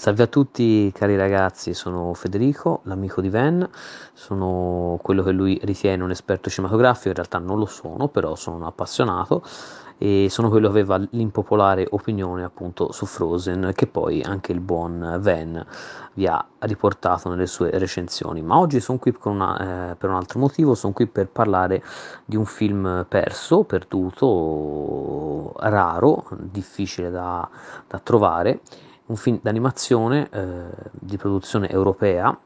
Salve a tutti cari ragazzi, sono Federico, l'amico di Van, sono quello che lui ritiene un esperto cinematografico, in realtà non lo sono, però sono un appassionato e sono quello che aveva l'impopolare opinione appunto su Frozen che poi anche il buon Van vi ha riportato nelle sue recensioni ma oggi sono qui una, eh, per un altro motivo sono qui per parlare di un film perso, perduto raro, difficile da, da trovare un film d'animazione eh, di produzione europea,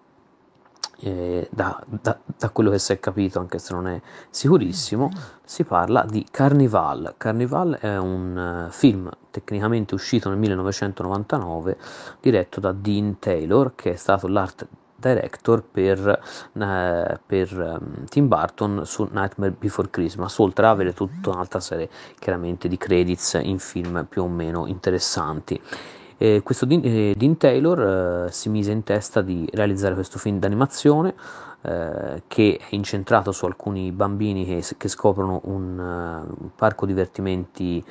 eh, da, da, da, quello che si è capito, anche se non è sicurissimo, si parla di Carnival. Carnival è un eh, film tecnicamente uscito nel 1999, diretto da Dean Taylor, che è stato l'art director per, eh, per um, Tim Burton su Nightmare Before Christmas, oltre ad avere tutta un'altra serie chiaramente di credits in film più o meno interessanti. E questo Dean, eh, Dean Taylor eh, si mise in testa di realizzare questo film d'animazione eh, che è incentrato su alcuni bambini che, che scoprono un, uh, parco divertimenti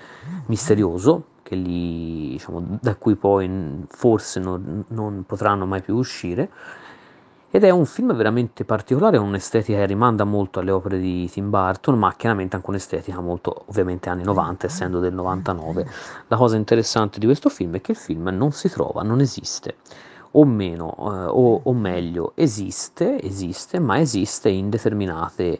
misterioso li, diciamo, da cui poi forse non, non potranno mai più uscire ed è un film veramente particolare, con un'estetica che rimanda molto alle opere di Tim Burton, ma chiaramente anche un'estetica molto ovviamente anni 90, essendo del 99. La cosa interessante di questo film è che il film non si trova, non esiste. O meno, eh, o, o, meglio, esiste, esiste, ma esiste in determinate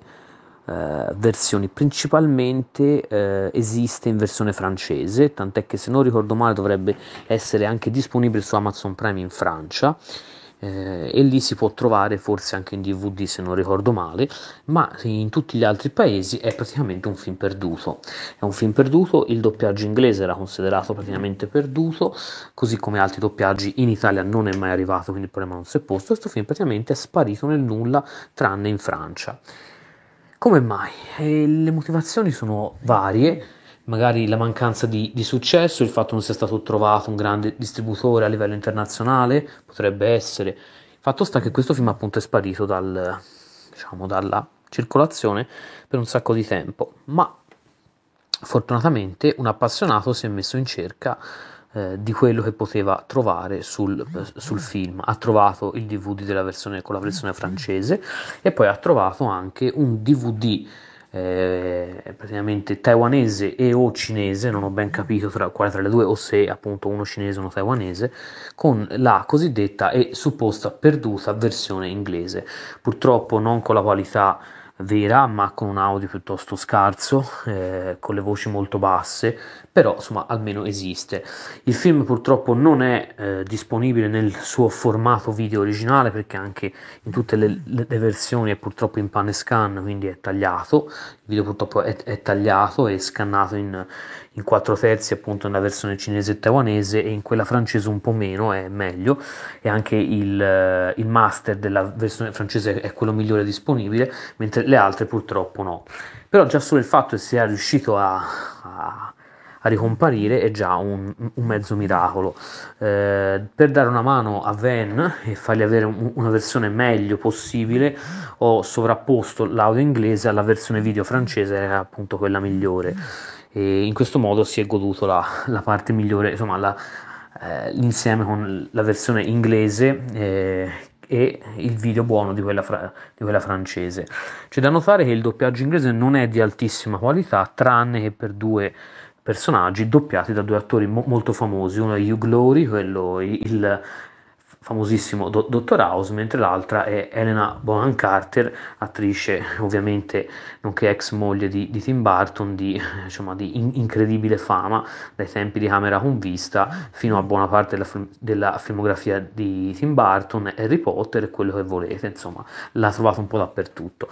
eh, versioni, principalmente eh, esiste in versione francese, tant'è che se non ricordo male dovrebbe essere anche disponibile su Amazon Prime in Francia eh, e lì si può trovare forse anche in DVD se non ricordo male, ma in tutti gli altri paesi è praticamente un film perduto. È un film perduto, il doppiaggio inglese era considerato praticamente perduto, così come altri doppiaggi in Italia non è mai arrivato, quindi il problema non si è posto. Questo film praticamente è sparito nel nulla, tranne in Francia. Come mai? Eh, le motivazioni sono varie magari la mancanza di, di, successo, il fatto che non sia stato trovato un grande distributore a livello internazionale, potrebbe essere. Il fatto sta che questo film appunto è sparito dal, diciamo, dalla circolazione per un sacco di tempo, ma fortunatamente un appassionato si è messo in cerca eh, di quello che poteva trovare sul, sul, film. Ha trovato il DVD della versione, con la versione francese e poi ha trovato anche un DVD eh, praticamente taiwanese e o cinese, non ho ben capito tra, quale tra le due o se appunto uno cinese e uno taiwanese, con la cosiddetta e supposta perduta versione inglese, purtroppo non con la qualità vera ma con un audio piuttosto scarso, eh, con le voci molto basse, però insomma almeno esiste. Il film purtroppo non è eh, disponibile nel suo formato video originale perché anche in tutte le, le, le, versioni è purtroppo in pan e scan, quindi è tagliato, il video purtroppo è, è tagliato e scannato in, in 4 terzi appunto nella versione cinese e taiwanese e in quella francese un po' meno, è meglio e anche il, eh, il master della versione francese è quello migliore disponibile, mentre le altre purtroppo no. Però già solo il fatto che sia riuscito a, a a ricomparire è già un, un mezzo miracolo. Eh, per dare una mano a Van e fargli avere un, una versione meglio possibile, ho sovrapposto l'audio inglese alla versione video francese, che era appunto quella migliore. E in questo modo si è goduto la, la parte migliore, insomma, la, eh, l'insieme con la versione inglese eh, e il video buono di quella, fra- di quella, francese. C'è da notare che il doppiaggio inglese non è di altissima qualità, tranne che per due personaggi doppiati da due attori mo- molto famosi, uno è Hugh Glory, quello il famosissimo do- Dottor House, mentre l'altra è Elena Bonham Carter, attrice ovviamente nonché ex moglie di, di Tim Burton, di, diciamo, di in- incredibile fama dai tempi di Camera con Vista fino a buona parte della, film- della filmografia di Tim Burton, Harry Potter e quello che volete, insomma l'ha trovato un po' dappertutto.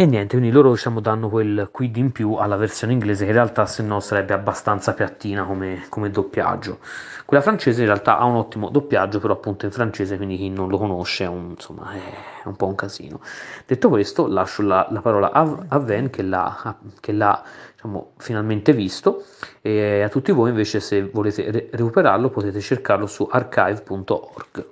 E niente, quindi loro diciamo, danno quel quid in più alla versione inglese che in realtà se no sarebbe abbastanza piattina come, come doppiaggio. Quella francese in realtà ha un ottimo doppiaggio, però appunto in francese, quindi chi non lo conosce è un, insomma, è un po' un casino. Detto questo, lascio la, la parola a, a Ven che l'ha, che l'ha diciamo, finalmente visto e a tutti voi invece se volete re- recuperarlo potete cercarlo su archive.org.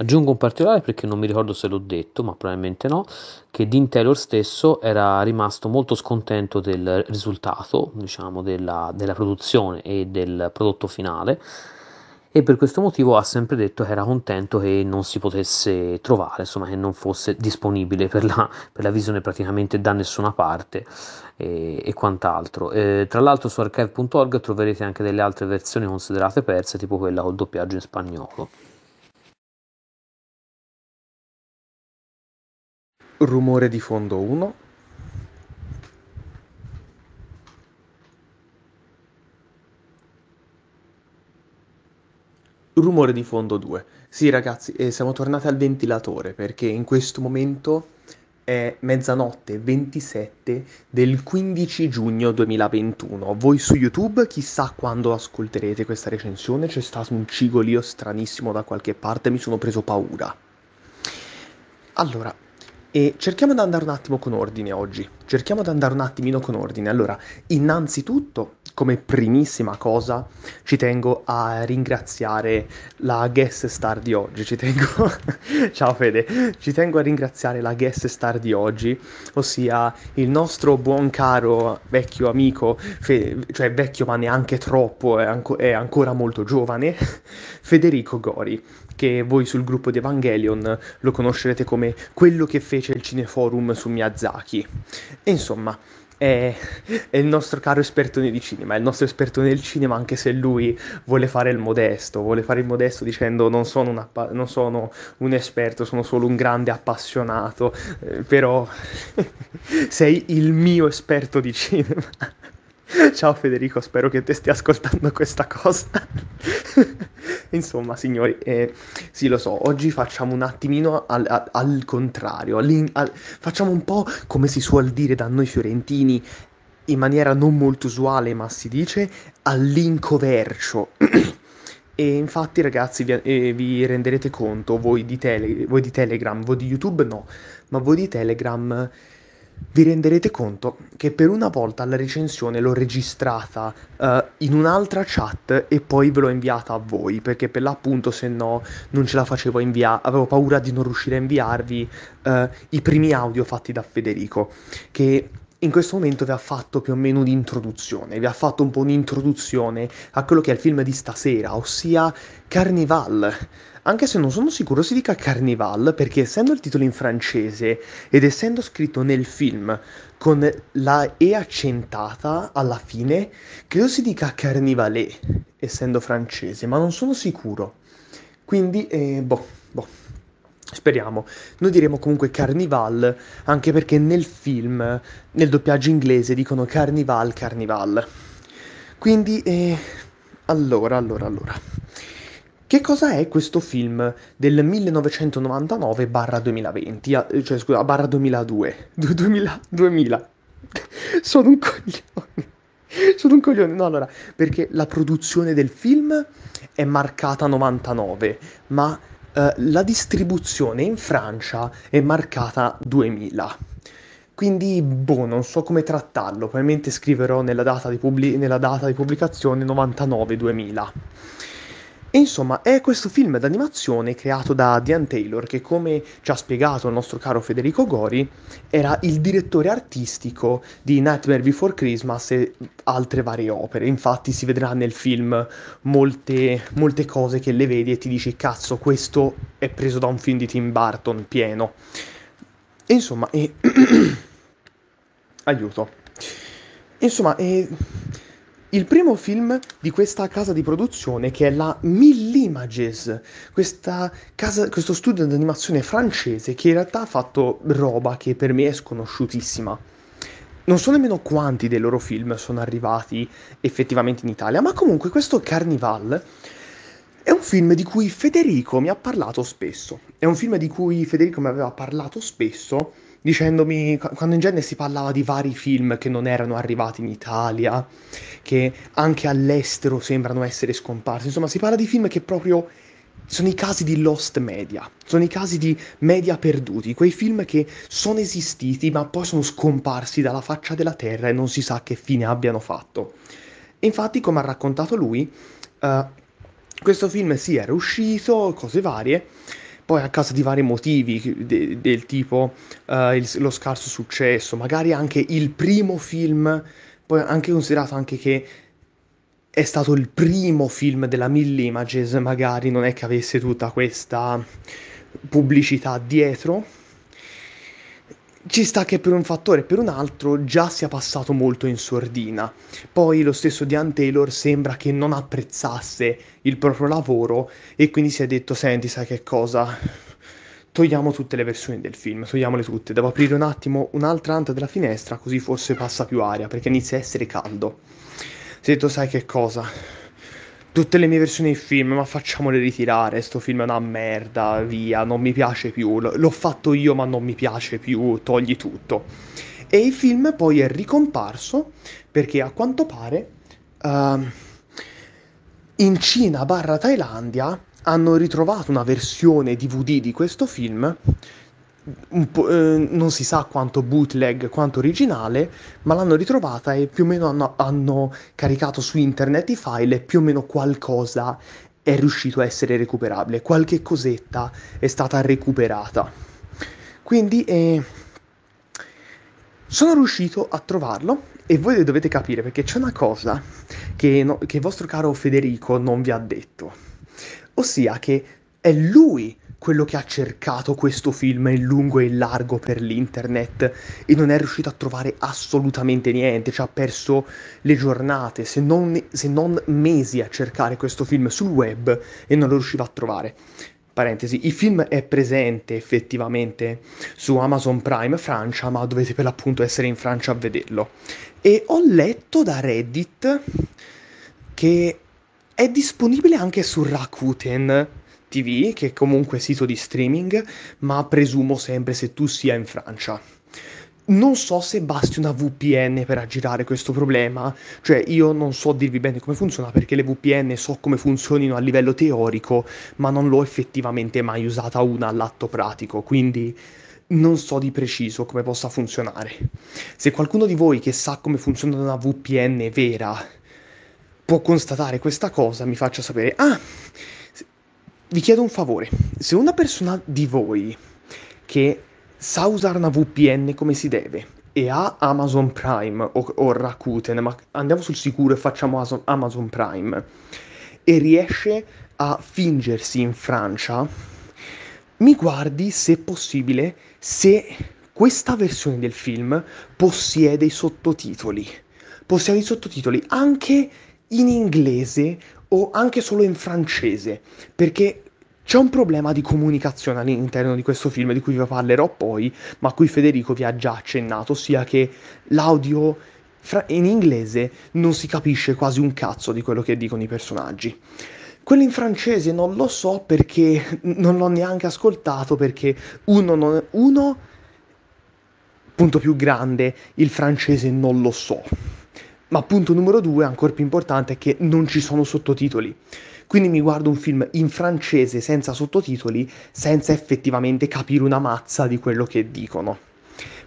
Aggiungo un particolare perché non mi ricordo se l'ho detto, ma probabilmente no, che Dean Taylor stesso era rimasto molto scontento del risultato, diciamo, della, della produzione e del prodotto finale e per questo motivo ha sempre detto che era contento che non si potesse trovare, insomma che non fosse disponibile per la, per la visione praticamente da nessuna parte e, e quant'altro. Eh, tra l'altro su archive.org troverete anche delle altre versioni considerate perse, tipo quella col doppiaggio in spagnolo. Rumore di fondo 1. Rumore di fondo 2. Sì ragazzi, eh, siamo tornati al ventilatore perché in questo momento è mezzanotte 27 del 15 giugno 2021. Voi su YouTube chissà quando ascolterete questa recensione, c'è stato un cigolio stranissimo da qualche parte, mi sono preso paura. Allora, e cerchiamo di andare un attimo con ordine oggi, cerchiamo di andare un attimino con ordine. Allora, innanzitutto, come primissima cosa, ci tengo a ringraziare la guest star di oggi, ci tengo... Ciao Fede, ci tengo a ringraziare la guest star di oggi, ossia il nostro buon caro vecchio amico, Fe... cioè vecchio ma neanche troppo, è, anco... è ancora molto giovane, Federico Gori che voi sul gruppo di Evangelion lo conoscerete come quello che fece il cineforum su Miyazaki. E insomma, è, è, il nostro caro espertone di cinema, è il nostro espertone del cinema anche se lui vuole fare il modesto, vuole fare il modesto dicendo non sono un, non sono un esperto, sono solo un grande appassionato, eh, però sei il mio esperto di cinema. Ciao Federico, spero che te stia ascoltando questa cosa. Insomma, signori, eh, sì lo so, oggi facciamo un attimino al, al, al contrario, al, facciamo un po' come si suol dire da noi fiorentini, in maniera non molto usuale, ma si dice all'incovercio. E infatti, ragazzi, vi, eh, vi renderete conto, voi di, tele, voi di Telegram, voi di YouTube no, ma voi di Telegram vi renderete conto che per una volta la recensione l'ho registrata uh, in un'altra chat e poi ve l'ho inviata a voi, perché per l'appunto se no non ce la facevo inviare, avevo paura di non riuscire a inviarvi uh, i primi audio fatti da Federico, che in questo momento vi ha fatto più o meno un'introduzione, vi ha fatto un po' un'introduzione a quello che è il film di stasera, ossia Carnival. Anche se non sono sicuro si dica Carnival, perché essendo il titolo in francese ed essendo scritto nel film con la E accentata alla fine, credo si dica Carnivalé, essendo francese, ma non sono sicuro. Quindi, eh, boh, boh. Speriamo. Noi diremo comunque Carnival, anche perché nel film, nel doppiaggio inglese, dicono Carnival, Carnival. Quindi, eh, allora, allora, allora. Che cosa è questo film del 1999 barra 2020? Ah, eh, cioè, scusa, barra 2002. 2000, 2000. Sono un coglione. Sono un coglione. No, allora, perché la produzione del film è marcata 99, ma eh, la distribuzione in Francia è marcata 2000. Quindi, boh, non so come trattarlo. Probabilmente scriverò nella data di, pubblic- nella data di pubblicazione 99-2000 insomma, è questo film d'animazione creato da Diane Taylor, che come ci ha spiegato il nostro caro Federico Gori, era il direttore artistico di Nightmare Before Christmas e altre varie opere. Infatti si vedrà nel film molte, molte cose che le vedi e ti dici cazzo, questo è preso da un film di Tim Burton pieno. insomma, e... aiuto. Insomma, e il primo film di questa casa di produzione che è la Millimages, casa, questo studio di animazione francese che in realtà ha fatto roba che per me è sconosciutissima. Non so nemmeno quanti dei loro film sono arrivati effettivamente in Italia, ma comunque questo Carnival è un film di cui Federico mi ha parlato spesso. È un film di cui Federico mi aveva parlato spesso dicendomi quando in genere si parlava di vari film che non erano arrivati in Italia, che anche all'estero sembrano essere scomparsi, insomma si parla di film che proprio sono i casi di lost media, sono i casi di media perduti, quei film che sono esistiti ma poi sono scomparsi dalla faccia della terra e non si sa che fine abbiano fatto. infatti, come ha raccontato lui, uh, questo film sì era uscito, cose varie, poi a causa di vari motivi de- del tipo uh, il, lo scarso successo, magari anche il primo film, poi anche considerato anche che è stato il primo film della Mill Images, magari non è che avesse tutta questa pubblicità dietro ci sta che per un fattore e per un altro già sia passato molto in sordina. Poi lo stesso Diane Taylor sembra che non apprezzasse il proprio lavoro e quindi si è detto: Senti, sai che cosa? Togliamo tutte le versioni del film, togliamole tutte. Devo aprire un attimo un'altra anta della finestra, così forse passa più aria perché inizia a essere caldo. Si è detto: Sai che cosa? tutte le mie versioni di film, ma facciamole ritirare, sto film è una merda, via, non mi piace più, L- l'ho fatto io ma non mi piace più, togli tutto. E il film poi è ricomparso perché a quanto pare uh, in Cina barra Thailandia hanno ritrovato una versione DVD di questo film po', eh, non si sa quanto bootleg, quanto originale, ma l'hanno ritrovata e più o meno hanno, hanno caricato su internet i file e più o meno qualcosa è riuscito a essere recuperabile, qualche cosetta è stata recuperata. Quindi eh, sono riuscito a trovarlo e voi dovete capire perché c'è una cosa che, no, che il vostro caro Federico non vi ha detto, ossia che è lui quello che ha cercato questo film in lungo e in largo per l'internet e non è riuscito a trovare assolutamente niente, ci ha perso le giornate, se non, se non mesi a cercare questo film sul web e non lo riusciva a trovare. Parentesi, il film è presente effettivamente su Amazon Prime Francia, ma dovete per l'appunto essere in Francia a vederlo. E ho letto da Reddit che è disponibile anche su Rakuten TV, che è comunque sito di streaming, ma presumo sempre se tu sia in Francia. Non so se basti una VPN per aggirare questo problema, cioè io non so dirvi bene come funziona perché le VPN so come funzionino a livello teorico, ma non l'ho effettivamente mai usata una all'atto pratico, quindi non so di preciso come possa funzionare. Se qualcuno di voi che sa come funziona una VPN vera può constatare questa cosa, mi faccia sapere. Ah, vi chiedo un favore, se una persona di voi che sa usare una VPN come si deve e ha Amazon Prime o, o Rakuten, ma andiamo sul sicuro e facciamo Amazon Prime, e riesce a fingersi in Francia, mi guardi se possibile se questa versione del film possiede i sottotitoli. Possiede i sottotitoli anche in inglese o anche solo in francese, perché c'è un problema di comunicazione all'interno di questo film di cui vi parlerò poi, ma a cui Federico vi ha già accennato, ossia che l'audio fra- in inglese non si capisce quasi un cazzo di quello che dicono i personaggi. Quello in francese non lo so perché non l'ho neanche ascoltato perché uno, non, uno punto più grande, il francese non lo so ma punto numero due, ancora più importante, è che non ci sono sottotitoli. Quindi mi guardo un film in francese senza sottotitoli, senza effettivamente capire una mazza di quello che dicono.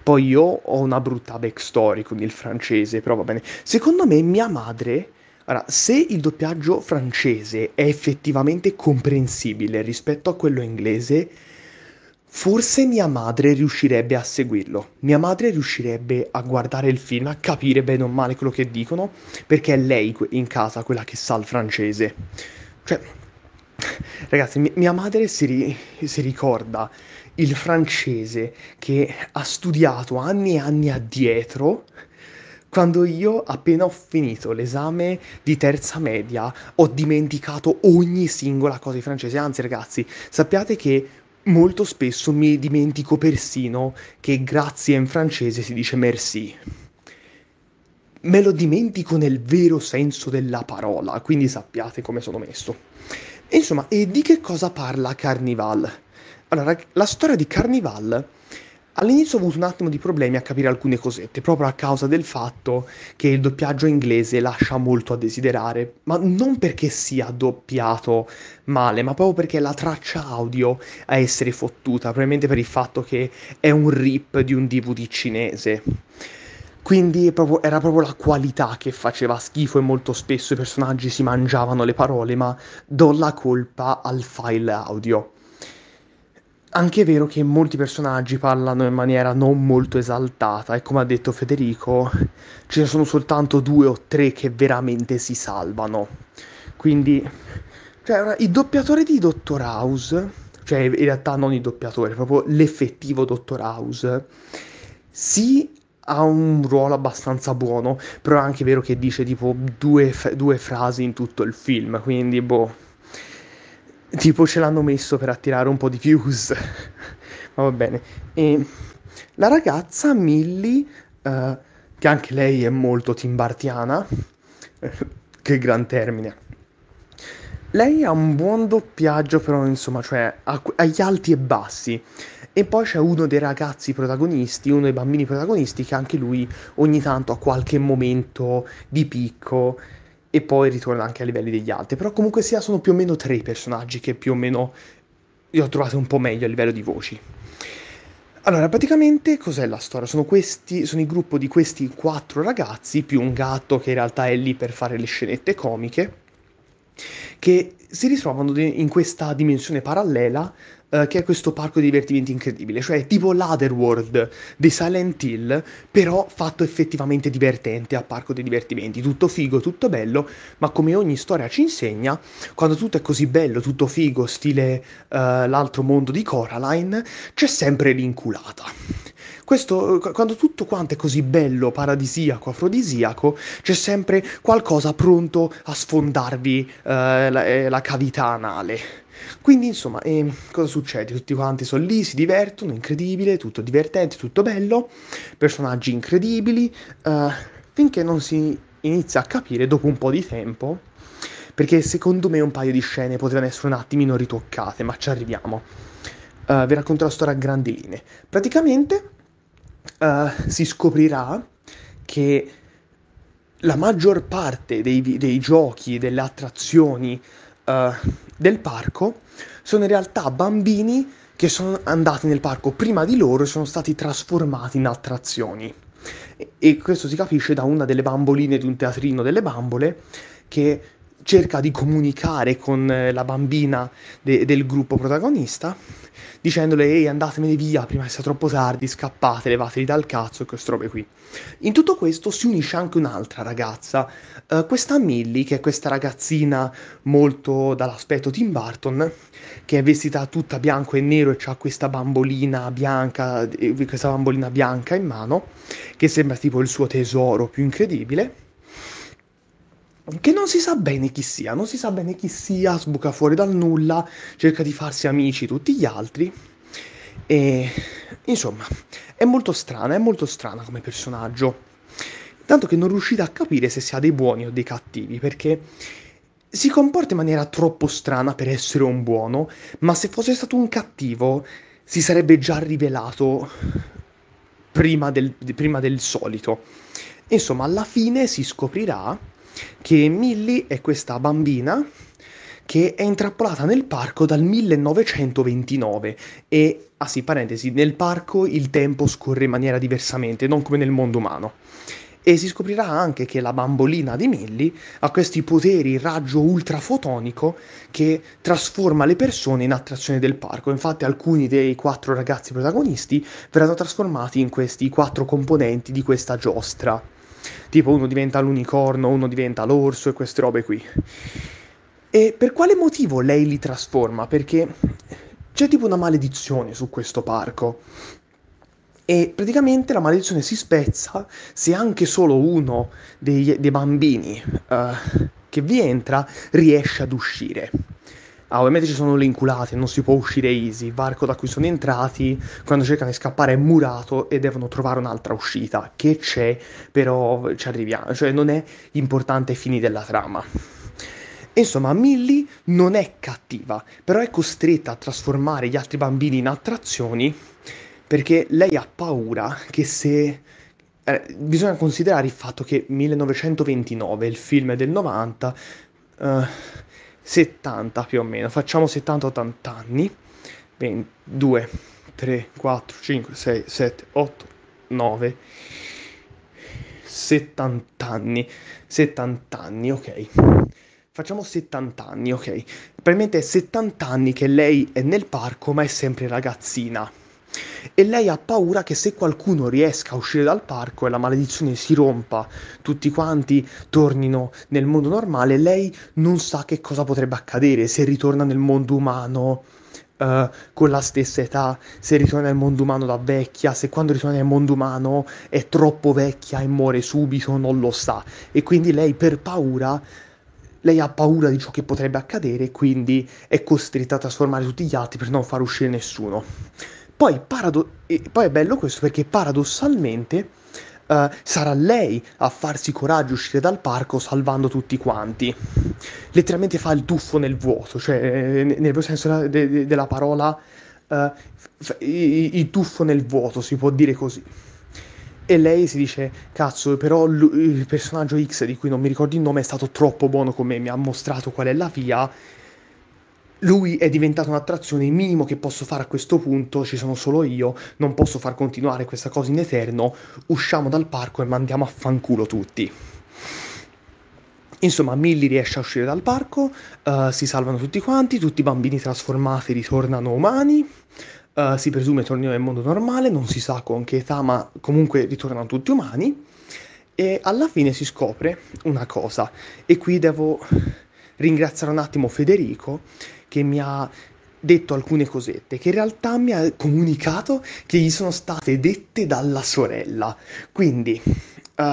Poi io ho una brutta backstory con il francese, però va bene. Secondo me mia madre... Allora, se il doppiaggio francese è effettivamente comprensibile rispetto a quello inglese, Forse mia madre riuscirebbe a seguirlo, mia madre riuscirebbe a guardare il film, a capire bene o male quello che dicono, perché è lei in casa quella che sa il francese. Cioè, ragazzi, m- mia madre si, ri- si ricorda il francese che ha studiato anni e anni addietro quando io appena ho finito l'esame di terza media ho dimenticato ogni singola cosa di francese. Anzi, ragazzi, sappiate che Molto spesso mi dimentico persino che grazie in francese si dice merci. Me lo dimentico nel vero senso della parola, quindi sappiate come sono messo. insomma, e di che cosa parla Carnival? Allora, la storia di Carnival All'inizio ho avuto un attimo di problemi a capire alcune cosette, proprio a causa del fatto che il doppiaggio inglese lascia molto a desiderare, ma non perché sia doppiato male, ma proprio perché la traccia audio a essere fottuta, probabilmente per il fatto che è un rip di un DVD cinese. Quindi proprio, era proprio la qualità che faceva schifo e molto spesso i personaggi si mangiavano le parole, ma do la colpa al file audio. Anche è vero che molti personaggi parlano in maniera non molto esaltata e come ha detto Federico ce ne sono soltanto due o tre che veramente si salvano. Quindi, cioè, il doppiatore di Dottor House, cioè in realtà non il doppiatore, proprio l'effettivo Dottor House, si ha un ruolo abbastanza buono, però è anche vero che dice tipo due, due frasi in tutto il film, quindi boh tipo ce l'hanno messo per attirare un po' di views, ma va bene. E la ragazza Millie, eh, che anche lei è molto timbartiana, che gran termine. Lei ha un buon doppiaggio però, insomma, cioè agli alti e bassi. E poi c'è uno dei ragazzi protagonisti, uno dei bambini protagonisti, che anche lui ogni tanto ha qualche momento di picco e poi ritorna anche a livelli degli altri, però comunque sia sono più o meno tre i personaggi che più o meno li ho trovati un po' meglio a livello di voci. Allora, praticamente cos'è la storia? Sono, questi, sono il gruppo di questi quattro ragazzi più un gatto che in realtà è lì per fare le scenette comiche che si ritrovano in questa dimensione parallela eh, che è questo parco di divertimenti incredibile, cioè tipo l'Otherworld di Silent Hill, però fatto effettivamente divertente a parco di divertimenti, tutto figo, tutto bello, ma come ogni storia ci insegna, quando tutto è così bello, tutto figo, stile uh, l'altro mondo di Coraline, c'è sempre l'inculata. Questo, eh, quando tutto quanto è così bello, paradisiaco, afrodisiaco, c'è sempre qualcosa pronto a sfondarvi eh, la, la cavità anale. Quindi, insomma, eh, cosa succede? Tutti quanti sono lì, si divertono, incredibile, tutto divertente, tutto bello, personaggi incredibili, eh, finché non si inizia a capire dopo un po' di tempo, perché secondo me un paio di scene potevano essere un attimino ritoccate, ma ci arriviamo. Eh, vi racconto la storia a grandi linee. Praticamente eh, si scoprirà che la maggior parte dei, dei giochi, delle attrazioni eh, del parco sono in realtà bambini che sono andati nel parco prima di loro e sono stati trasformati in attrazioni. E, e questo si capisce da una delle bamboline di un teatrino delle bambole che cerca di comunicare con eh, la bambina de- del gruppo protagonista dicendole ehi andatevene via prima che sia troppo tardi, scappate, levatevi dal cazzo e queste robe qui. In tutto questo si unisce anche un'altra ragazza, uh, questa Millie che è questa ragazzina molto dall'aspetto Tim Burton, che è vestita tutta bianco e nero e ha questa bambolina bianca, eh, questa bambolina bianca in mano, che sembra tipo il suo tesoro più incredibile che non si sa bene chi sia, non si sa bene chi sia, sbuca fuori dal nulla, cerca di farsi amici tutti gli altri e insomma è molto strana, è molto strana come personaggio. Tanto che non riuscite a capire se sia dei buoni o dei cattivi, perché si comporta in maniera troppo strana per essere un buono, ma se fosse stato un cattivo si sarebbe già rivelato prima del, prima del solito. Insomma, alla fine si scoprirà che Millie è questa bambina che è intrappolata nel parco dal 1929 e, ah sì, parentesi, nel parco il tempo scorre in maniera diversamente, non come nel mondo umano. E si scoprirà anche che la bambolina di Millie ha questi poteri raggio ultrafotonico che trasforma le persone in attrazione del parco. Infatti alcuni dei quattro ragazzi protagonisti verranno trasformati in questi quattro componenti di questa giostra tipo uno diventa l'unicorno, uno diventa l'orso e queste robe qui. E per quale motivo lei li trasforma? Perché c'è tipo una maledizione su questo parco. E praticamente la maledizione si spezza se anche solo uno dei, dei bambini uh, che vi entra riesce ad uscire. Ah, ovviamente ci sono le inculate, non si può uscire easy. Il varco da cui sono entrati, quando cercano di scappare, è murato e devono trovare un'altra uscita. Che c'è, però ci arriviamo. Cioè, non è importante ai fini della trama. Insomma, Millie non è cattiva, però è costretta a trasformare gli altri bambini in attrazioni perché lei ha paura che se eh, bisogna considerare il fatto che 1929, il film del 90, eh, 70 più o meno, facciamo 70-80 anni, 2, 3, 4, 5, 6, 7, 8, 9, 70 anni, 70 anni, ok. Facciamo 70 anni, ok. Probabilmente è 70 anni che lei è nel parco ma è sempre ragazzina e lei ha paura che se qualcuno riesca a uscire dal parco e la maledizione si rompa, tutti quanti tornino nel mondo normale, lei non sa che cosa potrebbe accadere se ritorna nel mondo umano. Uh, con la stessa età, se ritorna nel mondo umano da vecchia, se quando ritorna nel mondo umano è troppo vecchia e muore subito, non lo sa. E quindi lei per paura lei ha paura di ciò che potrebbe accadere, quindi è costretta a trasformare tutti gli altri per non far uscire nessuno. Poi, parado- poi, è bello questo perché paradossalmente uh, sarà lei a farsi coraggio uscire dal parco salvando tutti quanti. Letteralmente fa il tuffo nel vuoto, cioè eh, eh, nel vero senso de- de- della parola uh, f- il tuffo nel vuoto, si può dire così. E lei si dice, cazzo, però l- il personaggio X di cui non mi ricordo il nome è stato troppo buono con me, mi ha mostrato qual è la via lui è diventato un'attrazione, il minimo che posso fare a questo punto, ci sono solo io, non posso far continuare questa cosa in eterno, usciamo dal parco e mandiamo a fanculo tutti. Insomma, Millie riesce a uscire dal parco, uh, si salvano tutti quanti, tutti i bambini trasformati ritornano umani, uh, si presume tornino nel mondo normale, non si sa con che età, ma comunque ritornano tutti umani. E alla fine si scopre una cosa, e qui devo ringraziare un attimo Federico, che mi ha detto alcune cosette che in realtà mi ha comunicato che gli sono state dette dalla sorella. Quindi, uh,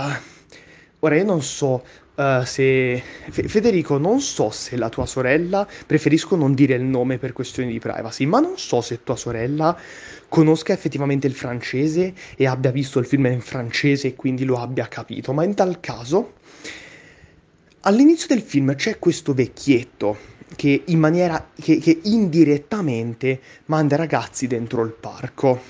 ora io non so Uh, se F- Federico, non so se la tua sorella, preferisco non dire il nome per questioni di privacy, ma non so se tua sorella conosca effettivamente il francese e abbia visto il film in francese e quindi lo abbia capito, ma in tal caso all'inizio del film c'è questo vecchietto che, in maniera, che, che indirettamente manda i ragazzi dentro il parco.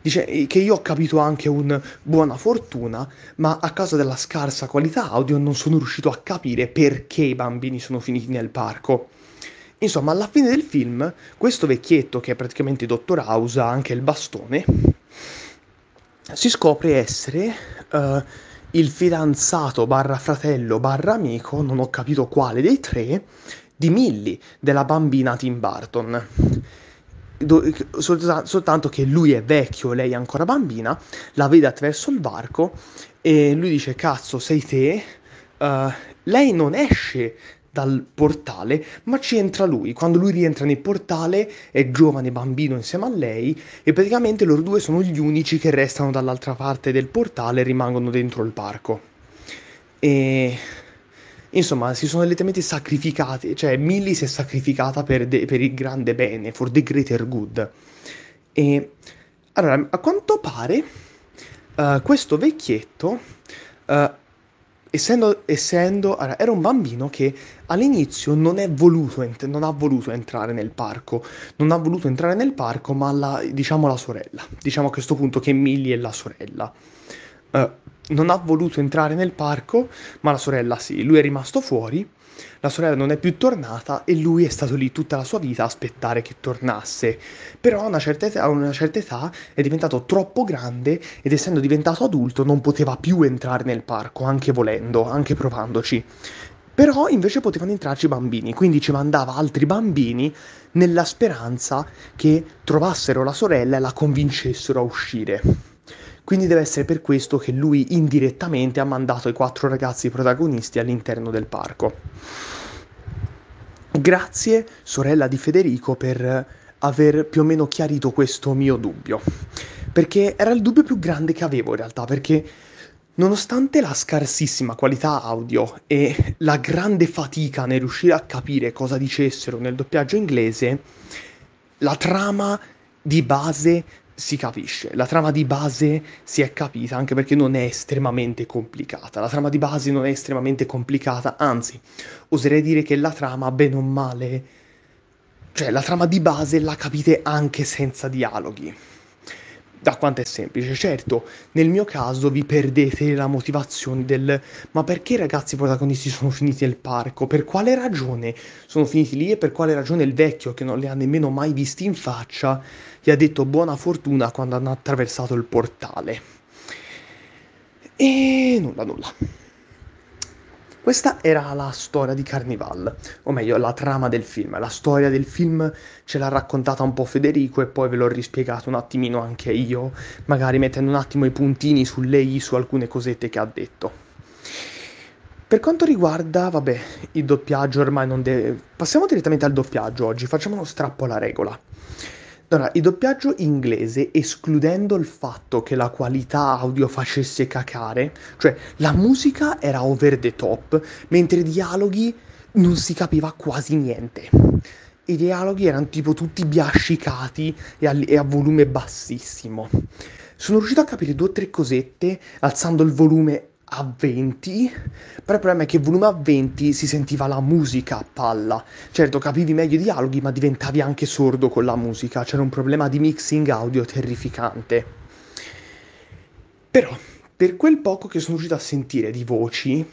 Dice eh, che io ho capito anche un buona fortuna, ma a causa della scarsa qualità audio non sono riuscito a capire perché i bambini sono finiti nel parco. Insomma, alla fine del film, questo vecchietto, che è praticamente Dottor House, ha anche il bastone, si scopre essere uh, il fidanzato barra fratello barra amico, non ho capito quale dei tre, di Millie, della bambina Tim Burton. soltanto che lui è vecchio, lei è ancora bambina, la vede attraverso il varco e lui dice cazzo sei te, uh, lei non esce dal portale, ma ci entra lui. Quando lui rientra nel portale è giovane bambino insieme a lei e praticamente loro due sono gli unici che restano dall'altra parte del portale e rimangono dentro il parco. E Insomma, si sono letteralmente sacrificati, cioè Millie si è sacrificata per, de- per il grande bene, for the greater good. E allora, a quanto pare, uh, questo vecchietto, uh, essendo, essendo allora, era un bambino che all'inizio non, voluto, non, ha voluto entrare nel parco, non ha voluto entrare nel parco, ma la, diciamo la sorella, diciamo a questo punto che Millie è la sorella. Uh, non ha voluto entrare nel parco, ma la sorella sì, lui è rimasto fuori, la sorella non è più tornata e lui è stato lì tutta la sua vita a aspettare che tornasse. Però a una certa età, una certa età è diventato troppo grande ed essendo diventato adulto non poteva più entrare nel parco, anche volendo, anche provandoci. Però invece potevano entrarci bambini, quindi ci mandava altri bambini nella speranza che trovassero la sorella e la convincessero a uscire. Quindi deve essere per questo che lui indirettamente ha mandato i quattro ragazzi protagonisti all'interno del parco. Grazie, sorella di Federico, per aver più o meno chiarito questo mio dubbio. Perché era il dubbio più grande che avevo in realtà, perché Nonostante la scarsissima qualità audio e la grande fatica nel riuscire a capire cosa dicessero nel doppiaggio inglese, la trama di base si capisce. La trama di base si è capita anche perché non è estremamente complicata. La trama di base non è estremamente complicata, anzi, oserei dire che la trama, bene o male, cioè la trama di base la capite anche senza dialoghi. Da quanto è semplice, certo, nel mio caso vi perdete la motivazione del ma perché i ragazzi protagonisti sono finiti nel parco? Per quale ragione sono finiti lì e per quale ragione il vecchio che non li ha nemmeno mai visti in faccia gli ha detto buona fortuna quando hanno attraversato il portale. E nulla, nulla. Questa era la storia di Carnival, o meglio la trama del film. La storia del film ce l'ha raccontata un po' Federico e poi ve l'ho rispiegato un attimino anche io, magari mettendo un attimo i puntini su lei, su alcune cosette che ha detto. Per quanto riguarda, vabbè, il doppiaggio ormai non deve... Passiamo direttamente al doppiaggio oggi, facciamo uno strappo alla regola. Allora, il doppiaggio inglese, escludendo il fatto che la qualità audio facesse cacare, cioè la musica era over the top, mentre i dialoghi non si capiva quasi niente. I dialoghi erano tipo tutti biascicati e a, e a volume bassissimo. Sono riuscito a capire due o tre cosette alzando il volume a 20, però il problema è che il volume a 20 si sentiva la musica a palla. Certo, capivi meglio i dialoghi, ma diventavi anche sordo con la musica, c'era un problema di mixing audio terrificante. Però, per quel poco che sono riuscito a sentire di voci,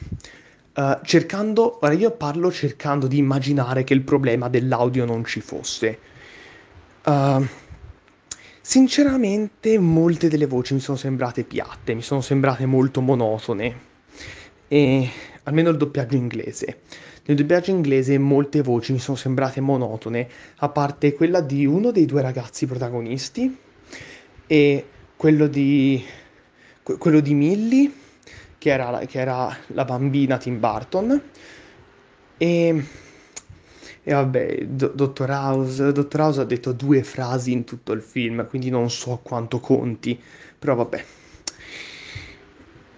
Uh, cercando, ora io parlo cercando di immaginare che il problema dell'audio non ci fosse. Uh, Sinceramente molte delle voci mi sono sembrate piatte, mi sono sembrate molto monotone, e, almeno il doppiaggio inglese. Nel doppiaggio inglese molte voci mi sono sembrate monotone, a parte quella di uno dei due ragazzi protagonisti e quello di, que- quello di Millie, che era, che era la bambina Tim Burton, e e vabbè, do- Dottor House, Dottor House ha detto due frasi in tutto il film, quindi non so quanto conti, però vabbè.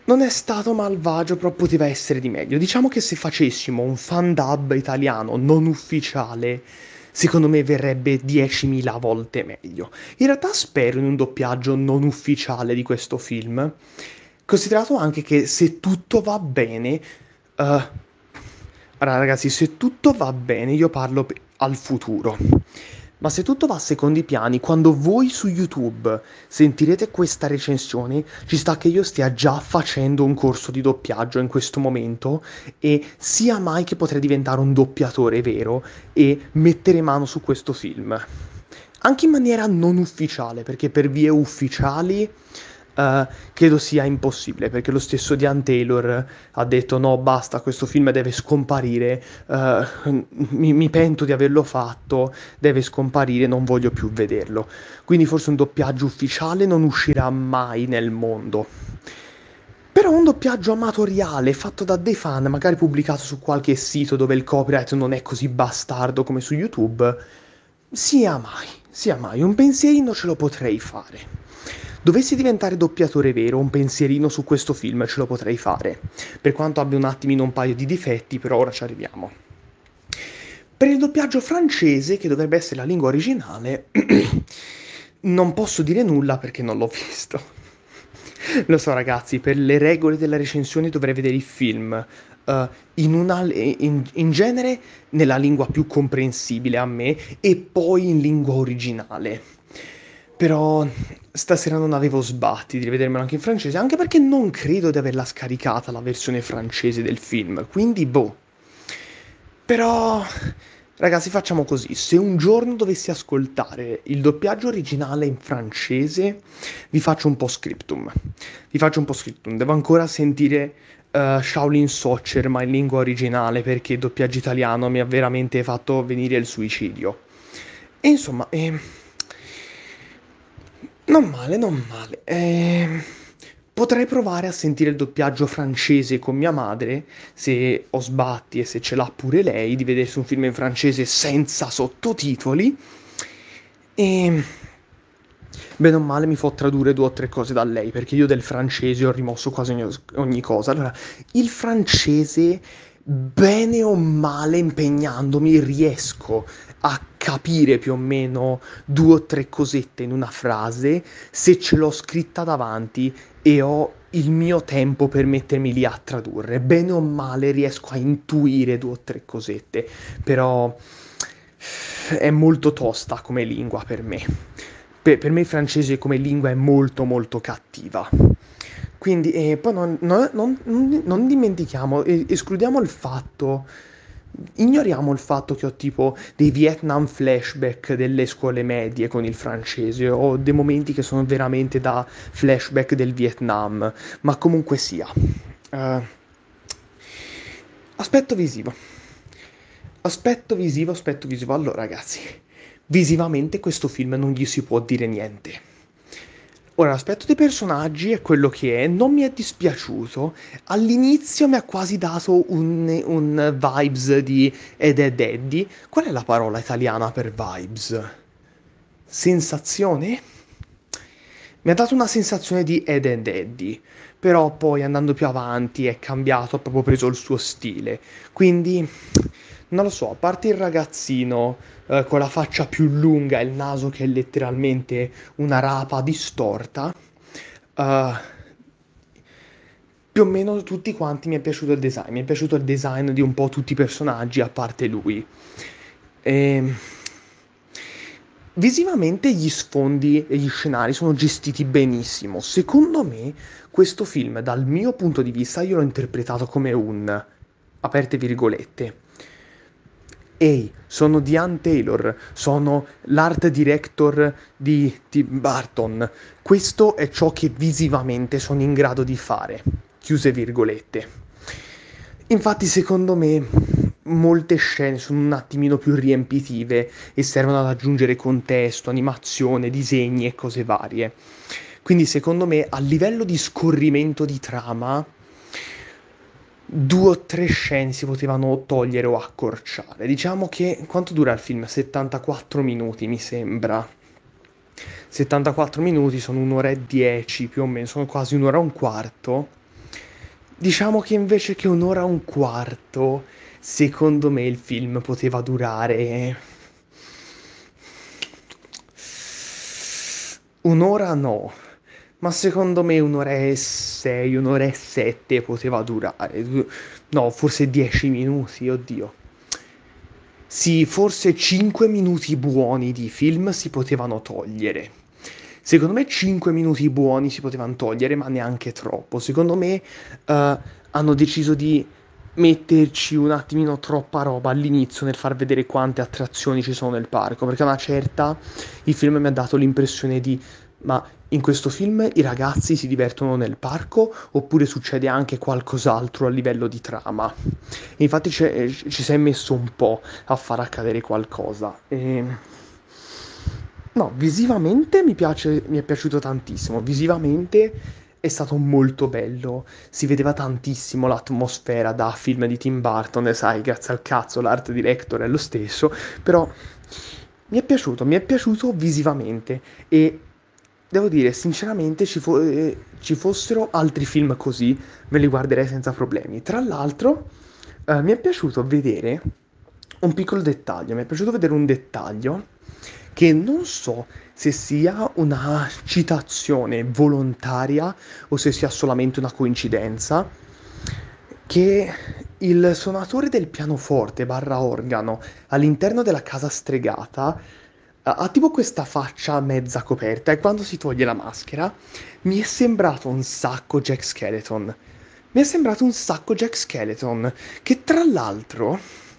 Non è stato malvagio, però poteva essere di meglio. Diciamo che se facessimo un fan dub italiano non ufficiale, secondo me verrebbe 10.000 volte meglio. In realtà spero in un doppiaggio non ufficiale di questo film, considerato anche che se tutto va bene, uh, allora, ragazzi, se tutto va bene, io parlo al futuro. Ma se tutto va a secondi piani, quando voi su YouTube sentirete questa recensione, ci sta che io stia già facendo un corso di doppiaggio in questo momento e sia mai che potrei diventare un doppiatore vero e mettere mano su questo film. Anche in maniera non ufficiale, perché per vie ufficiali eh, credo sia impossibile perché lo stesso Diane Taylor ha detto no basta questo film deve scomparire uh, mi, mi, pento di averlo fatto deve scomparire non voglio più vederlo quindi forse un doppiaggio ufficiale non uscirà mai nel mondo però un doppiaggio amatoriale fatto da dei fan magari pubblicato su qualche sito dove il copyright non è così bastardo come su YouTube sia mai sia mai un pensierino ce lo potrei fare Dovessi diventare doppiatore vero, un pensierino su questo film ce lo potrei fare, per quanto abbia un attimino un paio di difetti, però ora ci arriviamo. Per il doppiaggio francese, che dovrebbe essere la lingua originale, non posso dire nulla perché non l'ho visto. Lo so ragazzi, per le regole della recensione dovrei vedere il film uh, in, una, in, in, genere nella lingua più comprensibile a me e poi in lingua originale però stasera non avevo sbatti di rivedermelo anche in francese, anche perché non credo di averla scaricata la versione francese del film, quindi boh. Però ragazzi, facciamo così, se un giorno dovessi ascoltare il doppiaggio originale in francese, vi faccio un po' scriptum. Vi faccio un po' scriptum, devo ancora sentire Uh, Shaolin Soccer, ma in lingua originale, perché il doppiaggio italiano mi ha veramente fatto venire il suicidio. E insomma, eh, non male, non male. Eh, potrei provare a sentire il doppiaggio francese con mia madre, se ho sbatti e se ce l'ha pure lei, di vedersi un film in francese senza sottotitoli. E... Ehm, bene o male mi fa tradurre due o tre cose da lei, perché io del francese ho rimosso quasi ogni, ogni cosa. Allora, il francese, bene o male impegnandomi, riesco a capire più o meno due o tre cosette in una frase se ce l'ho scritta davanti e ho il mio tempo per mettermi lì a tradurre. Bene o male riesco a intuire due o tre cosette, però è molto tosta come lingua per me. Per, per me il francese come lingua è molto molto cattiva. Quindi, eh, poi non, non, non, non dimentichiamo, escludiamo il fatto ignoriamo il fatto che ho tipo dei Vietnam flashback delle scuole medie con il francese o dei momenti che sono veramente da flashback del Vietnam, ma comunque sia. Uh, aspetto visivo. Aspetto visivo, aspetto visivo. Allora ragazzi, visivamente questo film non gli si può dire niente Ora, l'aspetto dei personaggi è quello che è, non mi è dispiaciuto. All'inizio mi ha quasi dato un, un vibes di Ed è Daddy. Qual è la parola italiana per vibes? Sensazione? Mi ha dato una sensazione di Ed è Daddy, però poi andando più avanti è cambiato, ha proprio preso il suo stile. Quindi non lo so, a parte il ragazzino eh, con la faccia più lunga e il naso che è letteralmente una rapa distorta, eh, più o meno tutti quanti mi è piaciuto il design, mi è piaciuto il design di un po' tutti i personaggi a parte lui. E... Ehm, visivamente gli sfondi e gli scenari sono gestiti benissimo. Secondo me questo film, dal mio punto di vista, io l'ho interpretato come un, aperte virgolette, Ehi, sono Diane Taylor, sono l'art director di Tim Burton. Questo è ciò che visivamente sono in grado di fare. Chiuse virgolette. Infatti, secondo me, molte scene sono un attimino più riempitive e servono ad aggiungere contesto, animazione, disegni e cose varie. Quindi, secondo me, a livello di scorrimento di trama, due o tre scene si potevano togliere o accorciare. Diciamo che quanto dura il film? 74 minuti, mi sembra. 74 minuti sono un'ora e dieci più o meno, sono quasi un'ora e un quarto. Diciamo che invece che un'ora e un quarto, secondo me il film poteva durare un'ora no ma secondo me un'ora e sei, un'ora e sette poteva durare, no, forse dieci minuti, oddio. Sì, forse cinque minuti buoni di film si potevano togliere. Secondo me cinque minuti buoni si potevano togliere, ma neanche troppo. Secondo me uh, hanno deciso di metterci un attimino troppa roba all'inizio nel far vedere quante attrazioni ci sono nel parco, perché a una certa il film mi ha dato l'impressione di ma in questo film i ragazzi si divertono nel parco oppure succede anche qualcos'altro a livello di trama? E infatti eh, ci sei messo un po' a far accadere qualcosa. E... No, visivamente mi, piace, mi è piaciuto tantissimo. Visivamente è stato molto bello. Si vedeva tantissimo l'atmosfera da film di Tim Burton, sai, grazie al cazzo l'art director è lo stesso, però mi è piaciuto, mi è piaciuto visivamente e devo dire, sinceramente, ci, fo- eh, ci, fossero altri film così, me li guarderei senza problemi. Tra l'altro, eh, mi è piaciuto vedere un piccolo dettaglio, mi è piaciuto vedere un dettaglio che non so se sia una citazione volontaria o se sia solamente una coincidenza, che il suonatore del pianoforte barra organo all'interno della casa stregata ha ah, ah, tipo questa faccia mezza coperta e quando si toglie la maschera mi è sembrato un sacco Jack Skeleton. Mi è sembrato un sacco Jack Skeleton, che tra l'altro,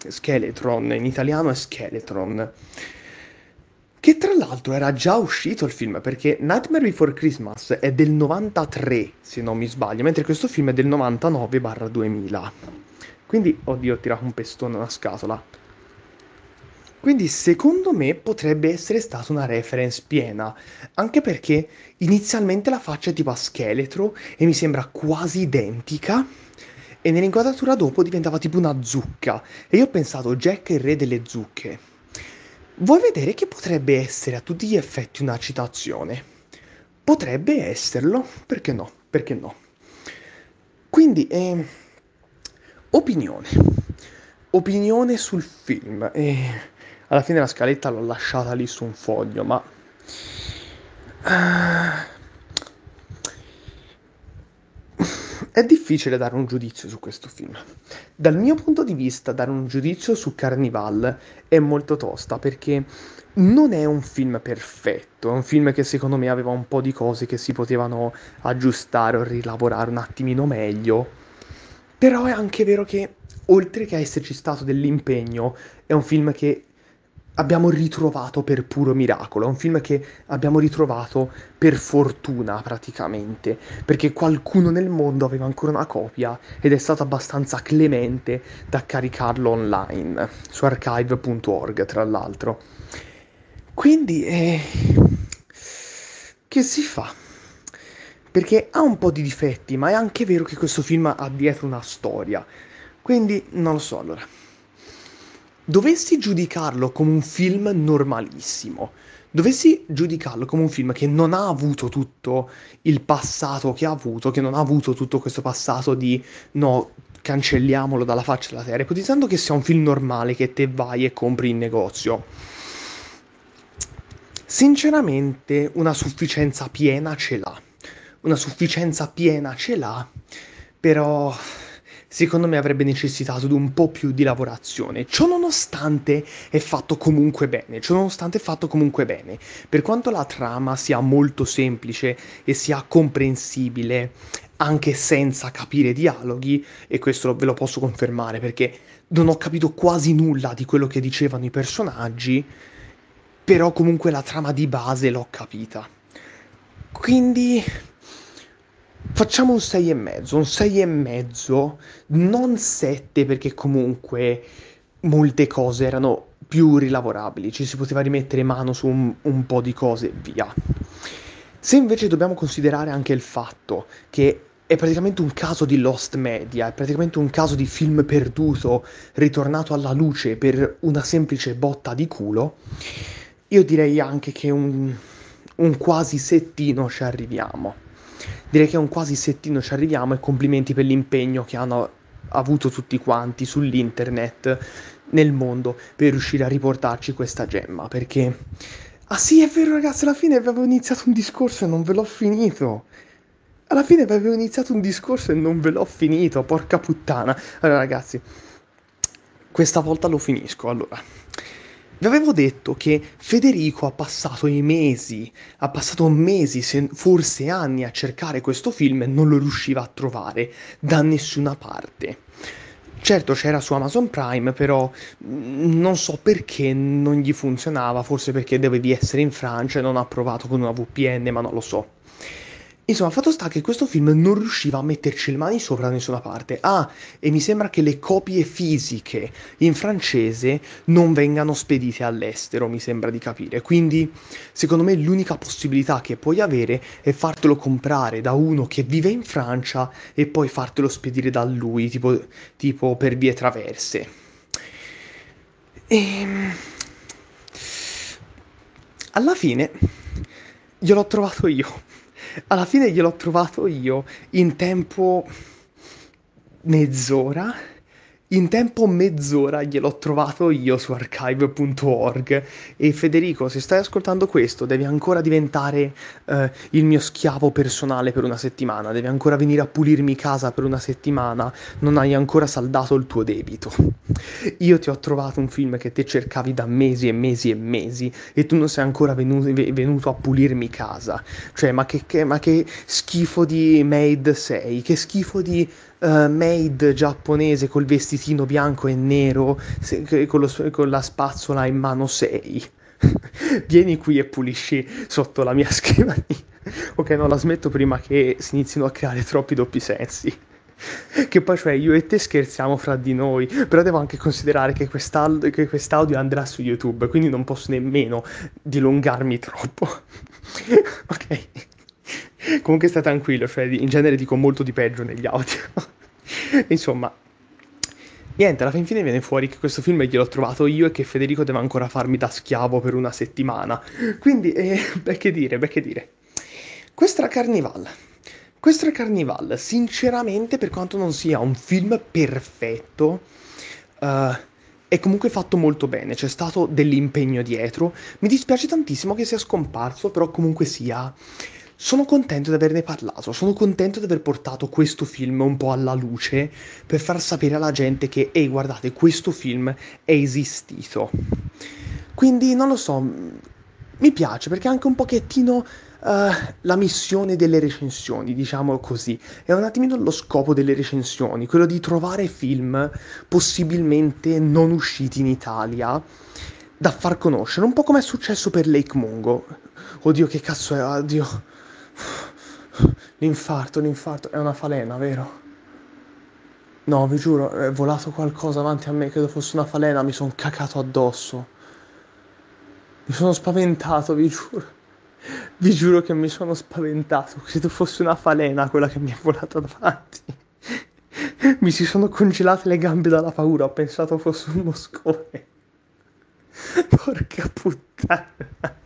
Skeletron in italiano è Skeletron, che tra l'altro era già uscito il film perché Nightmare Before Christmas è del 93 se non mi sbaglio, mentre questo film è del 99-2000. Quindi, oddio, ho tirato un pestone alla scatola. Quindi secondo me potrebbe essere stata una reference piena, anche perché inizialmente la faccia è tipo a scheletro e mi sembra quasi identica e nell'inquadratura dopo diventava tipo una zucca e io ho pensato Jack è il re delle zucche. Vuoi vedere che potrebbe essere a tutti gli effetti una citazione? Potrebbe esserlo, perché no? Perché no? Quindi, eh, opinione. Opinione sul film. Eh, alla fine la scaletta l'ho lasciata lì su un foglio, ma... Eh, è difficile dare un giudizio su questo film. Dal mio punto di vista, dare un giudizio su Carnival è molto tosta perché non è un film perfetto, è un film che secondo me aveva un po' di cose che si potevano aggiustare o rilavorare un attimino meglio. Però è anche vero che, oltre che esserci stato dell'impegno, è un film che abbiamo ritrovato per puro miracolo, è un film che abbiamo ritrovato per fortuna praticamente, perché qualcuno nel mondo aveva ancora una copia ed è stato abbastanza clemente da caricarlo online su archive.org tra l'altro. Quindi eh, che si fa? Perché ha un po' di difetti, ma è anche vero che questo film ha dietro una storia. Quindi non lo so allora dovessi giudicarlo come un film normalissimo, dovessi giudicarlo come un film che non ha avuto tutto il passato che ha avuto, che non ha avuto tutto questo passato di no, cancelliamolo dalla faccia della terra, ipotizzando che sia un film normale che te vai e compri in negozio. Sinceramente una sufficienza piena ce l'ha, una sufficienza piena ce l'ha, però secondo me avrebbe necessitato di un po' più di lavorazione. Ciononostante è fatto comunque bene, ciononostante è fatto comunque bene. Per quanto la trama sia molto semplice e sia comprensibile, anche senza capire dialoghi, e questo ve lo posso confermare perché non ho capito quasi nulla di quello che dicevano i personaggi, però comunque la trama di base l'ho capita. Quindi Facciamo un 6,5, un 6,5, non 7 perché comunque molte cose erano più rilavorabili, ci si poteva rimettere mano su un, un po' di cose e via. Se invece dobbiamo considerare anche il fatto che è praticamente un caso di lost media, è praticamente un caso di film perduto, ritornato alla luce per una semplice botta di culo, io direi anche che un, un quasi settino ci arriviamo direi che è un quasi settino ci arriviamo e complimenti per l'impegno che hanno avuto tutti quanti sull'internet nel mondo per riuscire a riportarci questa gemma perché ah sì è vero ragazzi alla fine avevo iniziato un discorso e non ve l'ho finito alla fine avevo iniziato un discorso e non ve l'ho finito porca puttana allora ragazzi questa volta lo finisco allora vi avevo detto che Federico ha passato i mesi, ha passato mesi, se, forse anni a cercare questo film e non lo riusciva a trovare da nessuna parte. Certo c'era su Amazon Prime, però mm, non so perché non gli funzionava, forse perché dovevi essere in Francia e non ha provato con una VPN, ma non lo so. Insomma, fatto sta che questo film non riusciva a metterci le mani sopra da nessuna parte. Ah, e mi sembra che le copie fisiche in francese non vengano spedite all'estero, mi sembra di capire. Quindi, secondo me, l'unica possibilità che puoi avere è fartelo comprare da uno che vive in Francia e poi fartelo spedire da lui, tipo, tipo per vie traverse. E... Ehm, alla fine, gliel'ho trovato io alla fine gliel'ho trovato io in tempo mezz'ora in tempo mezz'ora gliel'ho trovato io su archive.org e Federico, se stai ascoltando questo, devi ancora diventare eh, il mio schiavo personale per una settimana, devi ancora venire a pulirmi casa per una settimana, non hai ancora saldato il tuo debito. Io ti ho trovato un film che te cercavi da mesi e mesi e mesi e tu non sei ancora venuto, venuto a pulirmi casa. Cioè, ma che, che, ma che schifo di maid sei, che schifo di uh, eh, maid giapponese col vestitino bianco e nero se, con, lo, con la spazzola in mano sei. Vieni qui e pulisci sotto la mia scrivania. ok, no, la smetto prima che si inizino a creare troppi doppi sensi che poi cioè io e te scherziamo fra di noi, però devo anche considerare che, che quest'audio andrà su YouTube, quindi non posso nemmeno dilungarmi troppo. ok. Comunque sta tranquillo, cioè in genere dico molto di peggio negli audio. Insomma, niente, alla fin fine viene fuori che questo film gliel'ho trovato io e che Federico deve ancora farmi da schiavo per una settimana. Quindi, eh, beh, che dire, beh, che dire. Questo è Carnival. Questo è Carnival, sinceramente, per quanto non sia un film perfetto, uh, è comunque fatto molto bene, c'è stato dell'impegno dietro. Mi dispiace tantissimo che sia scomparso, però comunque sia sono contento di averne parlato, sono contento di aver portato questo film un po' alla luce per far sapere alla gente che, ehi guardate, questo film è esistito. Quindi non lo so, mi piace perché è anche un pochettino uh, la missione delle recensioni, diciamo così. È un attimino lo scopo delle recensioni, quello di trovare film possibilmente non usciti in Italia da far conoscere, un po' come è successo per Lake Mungo. Oddio che cazzo è, oddio L'infarto, l'infarto, è una falena, vero? No, vi giuro, è volato qualcosa avanti a me, credo fosse una falena, mi sono cacato addosso. Mi sono spaventato, vi giuro. Vi giuro che mi sono spaventato, credo fosse una falena quella che mi è volata davanti. mi si sono congelate le gambe dalla paura, ho pensato fosse un moscone. Porca puttana.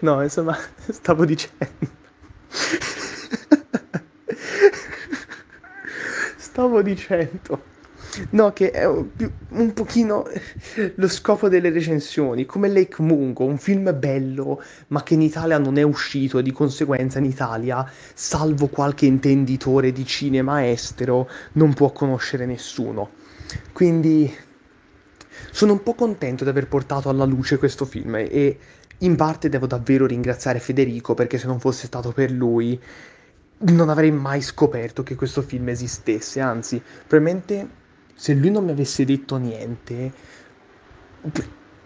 No, insomma, stavo dicendo. Stavo dicendo. No, che è un, più- un pochino lo scopo delle recensioni, come Lake Mungo, un film bello, ma che in Italia non è uscito e di conseguenza in Italia, salvo qualche intenditore di cinema estero, non può conoscere nessuno. Quindi sono un po' contento di aver portato alla luce questo film e in parte devo davvero ringraziare Federico perché se non fosse stato per lui non avrei mai scoperto che questo film esistesse, anzi, probabilmente se lui non mi avesse detto niente,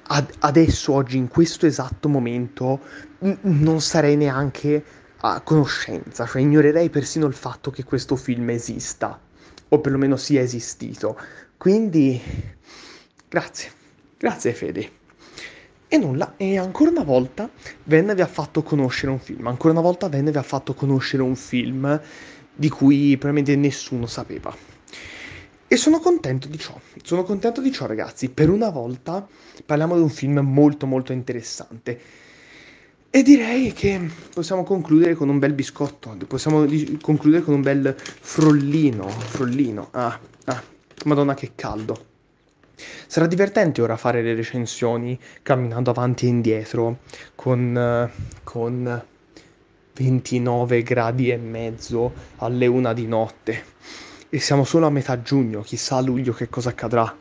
ad- adesso, oggi, in questo esatto momento, n- non sarei neanche a conoscenza, cioè ignorerei persino il fatto che questo film esista, o perlomeno sia esistito. Quindi, grazie, grazie Fede. E nulla, e ancora una volta Venne vi ha fatto conoscere un film, ancora una volta Venne vi ha fatto conoscere un film di cui probabilmente nessuno sapeva. E sono contento di ciò, sono contento di ciò ragazzi, per una volta parliamo di un film molto molto interessante. E direi che possiamo concludere con un bel biscotto, possiamo concludere con un bel frollino, frollino, ah, ah, madonna che caldo. Sarà divertente ora fare le recensioni camminando avanti e indietro con, con 29 gradi e mezzo alle una di notte. E siamo solo a metà giugno, chissà a luglio che cosa accadrà.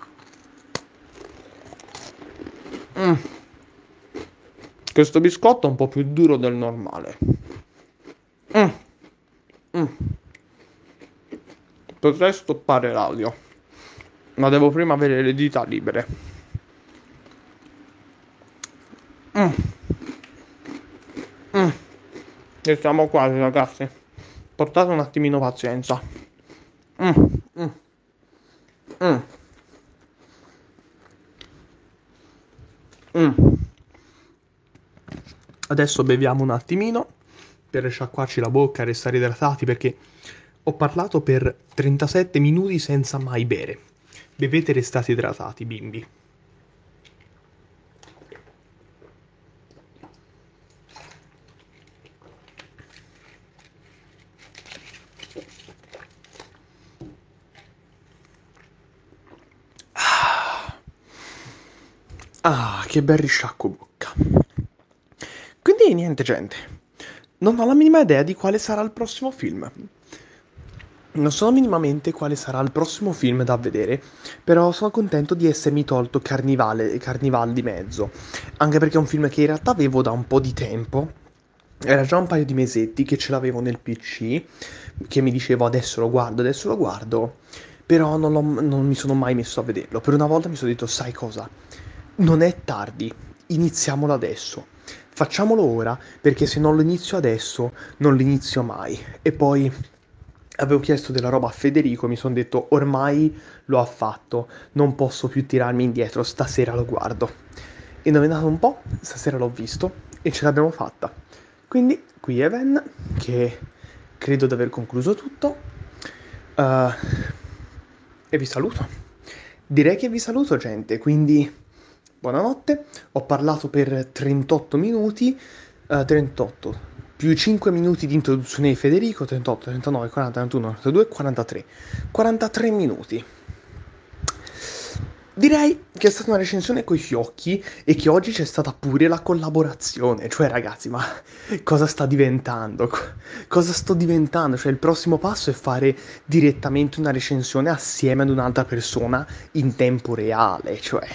Mm. Questo biscotto è un po' più duro del normale. Mm. Mm. Potrei stoppare l'audio ma devo prima avere le dita libere. Mm. Mm. E siamo quasi ragazzi. Portate un attimino pazienza. Mm. Mm. Mm. Mm. Adesso beviamo un attimino per sciacquarci la bocca e restare idratati perché ho parlato per 37 minuti senza mai bere. Bevete restati idratati, bimbi. Ah, ah, che bel risciacquo bocca. Quindi niente gente, non ho la minima idea di quale sarà il prossimo film. Non so minimamente quale sarà il prossimo film da vedere, però sono contento di essermi tolto Carnivale, Carnival di mezzo, anche perché è un film che in realtà avevo da un po' di tempo, era già un paio di mesetti che ce l'avevo nel PC, che mi dicevo adesso lo guardo, adesso lo guardo, però non, non mi sono mai messo a vederlo. Per una volta mi sono detto, sai cosa, non è tardi, iniziamolo adesso. Facciamolo ora, perché se non lo inizio adesso, non lo inizio mai. E poi avevo chiesto della roba a Federico mi sono detto ormai lo ha fatto, non posso più tirarmi indietro, stasera lo guardo. E non è andato un po', stasera l'ho visto e ce l'abbiamo fatta. Quindi qui è Ven che credo di aver concluso tutto uh, e vi saluto. Direi che vi saluto gente, quindi buonanotte, ho parlato per 38 minuti, uh, eh, 38 più 5 minuti di introduzione di Federico, 38, 39, 40, 41, 42, 43. 43 minuti. Direi che è stata una recensione coi fiocchi e che oggi c'è stata pure la collaborazione. Cioè, ragazzi, ma cosa sta diventando? Cosa sto diventando? Cioè, il prossimo passo è fare direttamente una recensione assieme ad un'altra persona in tempo reale. Cioè,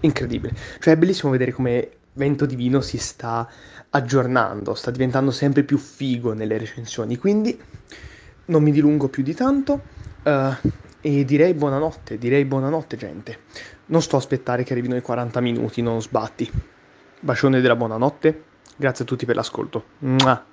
incredibile. Cioè, è bellissimo vedere come Vento Divino si sta aggiornando, sta diventando sempre più figo nelle recensioni, quindi non mi dilungo più di tanto uh, e direi buonanotte, direi buonanotte gente. Non sto a aspettare che arrivino i 40 minuti, non sbatti. Bacione della buonanotte, grazie a tutti per l'ascolto. Mua.